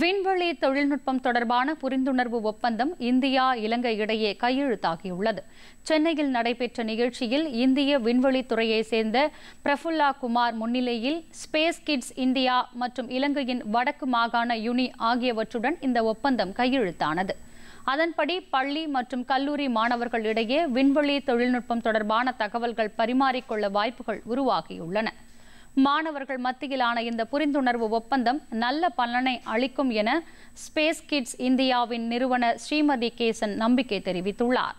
விண்வெளி தொழில்நுட்பம் தொடர்பான புரிந்துணர்வு ஒப்பந்தம் இந்தியா இலங்கை இடையே கையெழுத்தாகியுள்ளது சென்னையில் நடைபெற்ற நிகழ்ச்சியில் இந்திய விண்வெளி துறையைச் சேர்ந்த பிரஃபுல்லா குமார் முன்னிலையில் ஸ்பேஸ் கிட்ஸ் இந்தியா மற்றும் இலங்கையின் வடக்கு மாகாண யுனி ஆகியவற்றுடன் இந்த ஒப்பந்தம் கையெழுத்தானது அதன்படி பள்ளி மற்றும் கல்லூரி மாணவர்களிடையே விண்வெளி தொழில்நுட்பம் தொடர்பான தகவல்கள் பரிமாறிக்கொள்ள வாய்ப்புகள் உருவாகியுள்ளன மாணவர்கள் மத்தியிலான இந்த புரிந்துணர்வு ஒப்பந்தம் நல்ல பலனை அளிக்கும் என ஸ்பேஸ் கிட்ஸ் இந்தியாவின் நிறுவனர் ஸ்ரீமதி கேசன் நம்பிக்கை தெரிவித்துள்ளார்